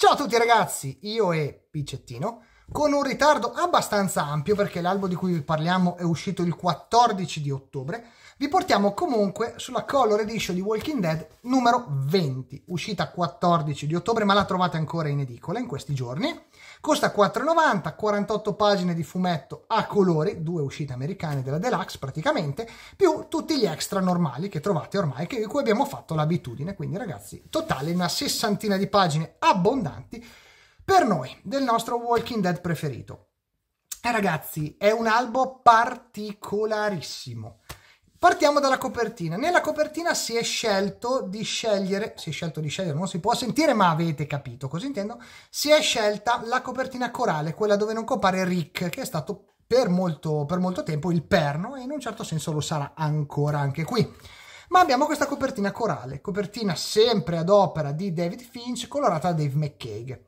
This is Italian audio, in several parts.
Ciao a tutti ragazzi, io e Piccettino con un ritardo abbastanza ampio perché l'albo di cui vi parliamo è uscito il 14 di ottobre, vi portiamo comunque sulla Color Edition di Walking Dead numero 20, uscita 14 di ottobre ma la trovate ancora in edicola in questi giorni. Costa 4,90, 48 pagine di fumetto a colori, due uscite americane della Deluxe praticamente, più tutti gli extra normali che trovate ormai, che, di cui abbiamo fatto l'abitudine. Quindi ragazzi, totale una sessantina di pagine abbondanti per noi, del nostro Walking Dead preferito. Eh, ragazzi, è un albo particolarissimo. Partiamo dalla copertina. Nella copertina si è scelto di scegliere, si è scelto di scegliere, non si può sentire, ma avete capito, cosa intendo, si è scelta la copertina corale, quella dove non compare Rick, che è stato per molto, per molto tempo il perno e in un certo senso lo sarà ancora anche qui. Ma abbiamo questa copertina corale, copertina sempre ad opera di David Finch, colorata da Dave McCaig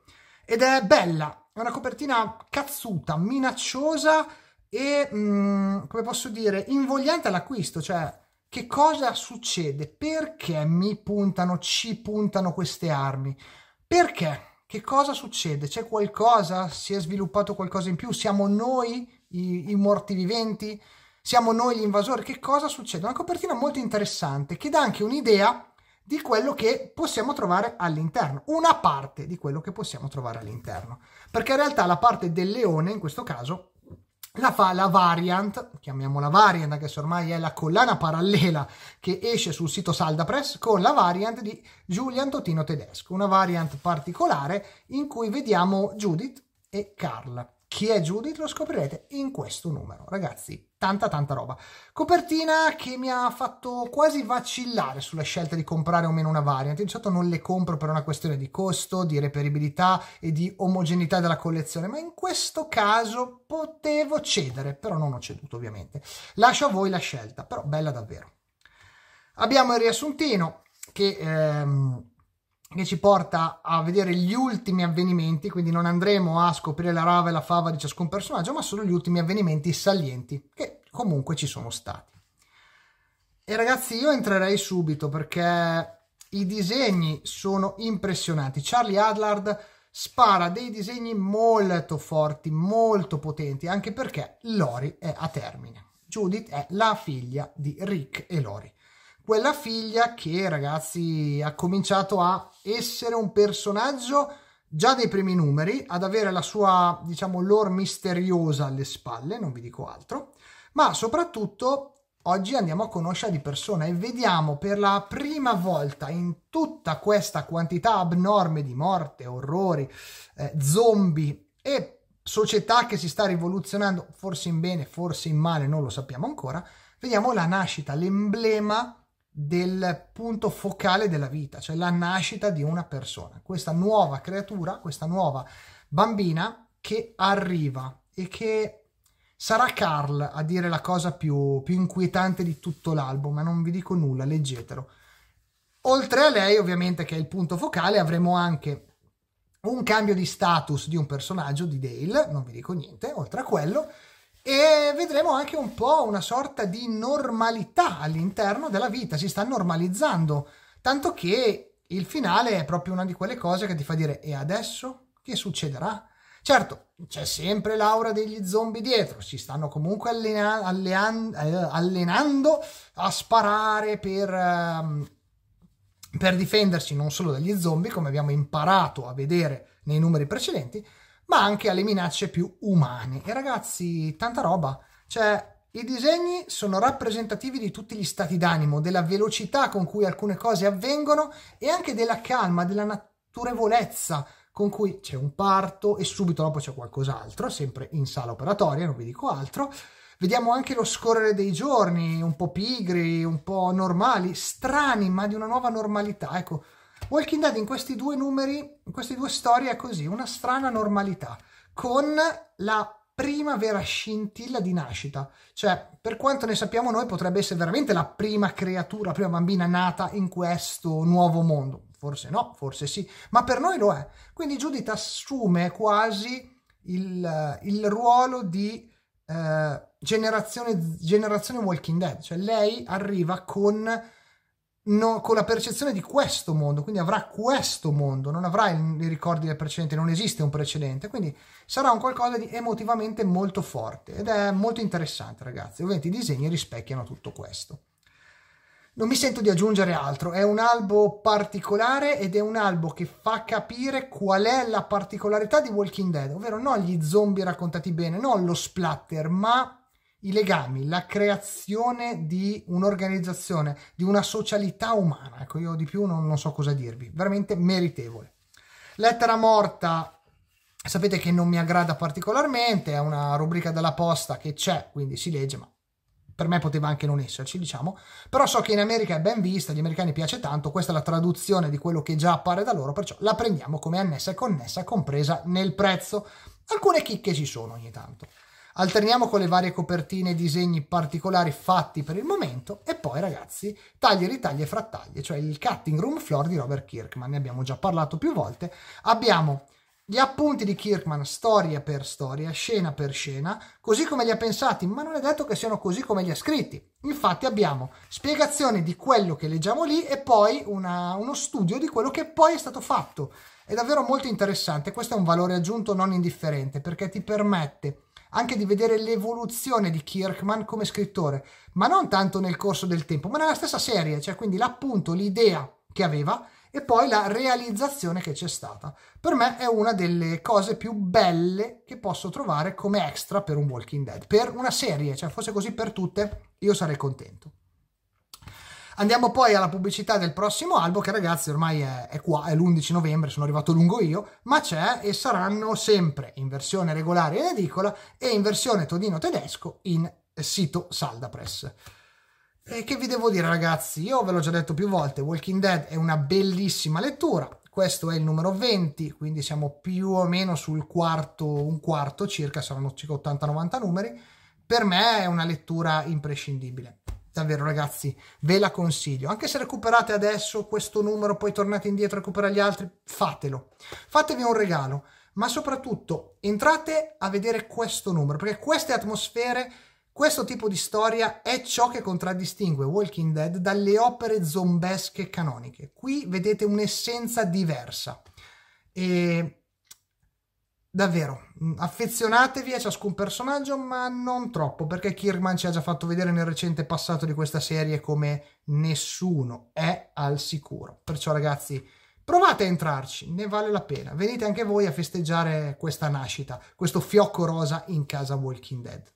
ed è bella, è una copertina cazzuta, minacciosa e, mh, mm, come posso dire, invogliante all'acquisto, cioè che cosa succede? Perché mi puntano, ci puntano queste armi? Perché? Che cosa succede? C'è qualcosa? Si è sviluppato qualcosa in più? Siamo noi i, i morti viventi? Siamo noi gli invasori? Che cosa succede? Una copertina molto interessante che dà anche un'idea di quello che possiamo trovare all'interno, una parte di quello che possiamo trovare all'interno, perché in realtà la parte del leone in questo caso la fa la variant, chiamiamola variant, che ormai è la collana parallela che esce sul sito Saldapress, con la variant di Julian Totino Tedesco, una variant particolare in cui vediamo Judith e Carl. Chi è Judith lo scoprirete in questo numero, ragazzi. Tanta tanta roba. Copertina che mi ha fatto quasi vacillare sulla scelta di comprare o meno una variant. certo non le compro per una questione di costo, di reperibilità e di omogeneità della collezione, ma in questo caso potevo cedere, però non ho ceduto ovviamente. Lascio a voi la scelta, però bella davvero. Abbiamo il riassuntino che... Ehm, che ci porta a vedere gli ultimi avvenimenti, quindi non andremo a scoprire la rava e la fava di ciascun personaggio, ma solo gli ultimi avvenimenti salienti che comunque ci sono stati. E ragazzi, io entrerei subito perché i disegni sono impressionanti. Charlie Adlard spara dei disegni molto forti, molto potenti, anche perché Lori è a termine. Judith è la figlia di Rick e Lori quella figlia che ragazzi ha cominciato a essere un personaggio già dei primi numeri, ad avere la sua diciamo lore misteriosa alle spalle, non vi dico altro, ma soprattutto oggi andiamo a conoscerla di persona e vediamo per la prima volta in tutta questa quantità abnorme di morte, orrori, eh, zombie e società che si sta rivoluzionando, forse in bene, forse in male, non lo sappiamo ancora, vediamo la nascita, l'emblema del punto focale della vita, cioè la nascita di una persona, questa nuova creatura, questa nuova bambina che arriva e che sarà Carl a dire la cosa più, più inquietante di tutto l'album, ma non vi dico nulla, leggetelo. Oltre a lei, ovviamente, che è il punto focale, avremo anche un cambio di status di un personaggio di Dale, non vi dico niente, oltre a quello, e vedremo anche un po' una sorta di normalità all'interno della vita, si sta normalizzando, tanto che il finale è proprio una di quelle cose che ti fa dire e adesso che succederà? Certo, c'è sempre l'aura degli zombie dietro, si stanno comunque allena- allean- eh, allenando a sparare per, um, per difendersi non solo dagli zombie, come abbiamo imparato a vedere nei numeri precedenti, ma anche alle minacce più umane. E ragazzi, tanta roba. Cioè, i disegni sono rappresentativi di tutti gli stati d'animo, della velocità con cui alcune cose avvengono e anche della calma, della naturevolezza con cui c'è un parto e subito dopo c'è qualcos'altro, sempre in sala operatoria, non vi dico altro. Vediamo anche lo scorrere dei giorni, un po' pigri, un po' normali, strani, ma di una nuova normalità. Ecco, Walking Dead in questi due numeri, in queste due storie è così, una strana normalità, con la prima vera scintilla di nascita. Cioè, per quanto ne sappiamo noi, potrebbe essere veramente la prima creatura, la prima bambina nata in questo nuovo mondo. Forse no, forse sì, ma per noi lo è. Quindi Judith assume quasi il, il ruolo di eh, generazione, generazione Walking Dead. Cioè, lei arriva con no, con la percezione di questo mondo, quindi avrà questo mondo, non avrà i ricordi del precedente, non esiste un precedente, quindi sarà un qualcosa di emotivamente molto forte ed è molto interessante ragazzi, ovviamente i disegni rispecchiano tutto questo. Non mi sento di aggiungere altro, è un albo particolare ed è un albo che fa capire qual è la particolarità di Walking Dead, ovvero non gli zombie raccontati bene, non lo splatter, ma i legami, la creazione di un'organizzazione, di una socialità umana. Ecco, io di più non, non so cosa dirvi, veramente meritevole. Lettera morta Sapete che non mi aggrada particolarmente, è una rubrica della posta che c'è, quindi si legge, ma per me poteva anche non esserci, diciamo. Però so che in America è ben vista, gli americani piace tanto, questa è la traduzione di quello che già appare da loro, perciò la prendiamo come annessa e connessa, compresa nel prezzo. Alcune chicche ci sono ogni tanto alterniamo con le varie copertine e disegni particolari fatti per il momento e poi ragazzi tagli ritagli e frattagli cioè il cutting room floor di Robert Kirkman, ne abbiamo già parlato più volte, abbiamo gli appunti di Kirkman storia per storia, scena per scena, così come li ha pensati, ma non è detto che siano così come li ha scritti. Infatti abbiamo spiegazione di quello che leggiamo lì e poi una, uno studio di quello che poi è stato fatto. È davvero molto interessante, questo è un valore aggiunto non indifferente perché ti permette anche di vedere l'evoluzione di Kirkman come scrittore, ma non tanto nel corso del tempo, ma nella stessa serie, cioè quindi l'appunto, l'idea che aveva e poi la realizzazione che c'è stata. Per me è una delle cose più belle che posso trovare come extra per un Walking Dead, per una serie, cioè fosse così per tutte, io sarei contento. Andiamo poi alla pubblicità del prossimo album, che ragazzi ormai è, è qua, è l'11 novembre, sono arrivato lungo io, ma c'è e saranno sempre in versione regolare in edicola e in versione todino tedesco in sito Saldapress. E che vi devo dire ragazzi? Io ve l'ho già detto più volte, Walking Dead è una bellissima lettura, questo è il numero 20, quindi siamo più o meno sul quarto, un quarto circa, saranno circa 80-90 numeri, per me è una lettura imprescindibile davvero ragazzi ve la consiglio anche se recuperate adesso questo numero poi tornate indietro a recuperare gli altri fatelo fatevi un regalo ma soprattutto entrate a vedere questo numero perché queste atmosfere questo tipo di storia è ciò che contraddistingue Walking Dead dalle opere zombesche canoniche qui vedete un'essenza diversa e Davvero, mm, affezionatevi a ciascun personaggio, ma non troppo, perché Kirkman ci ha già fatto vedere nel recente passato di questa serie come nessuno è al sicuro. Perciò ragazzi, provate a entrarci, ne vale la pena. Venite anche voi a festeggiare questa nascita, questo fiocco rosa in casa Walking Dead.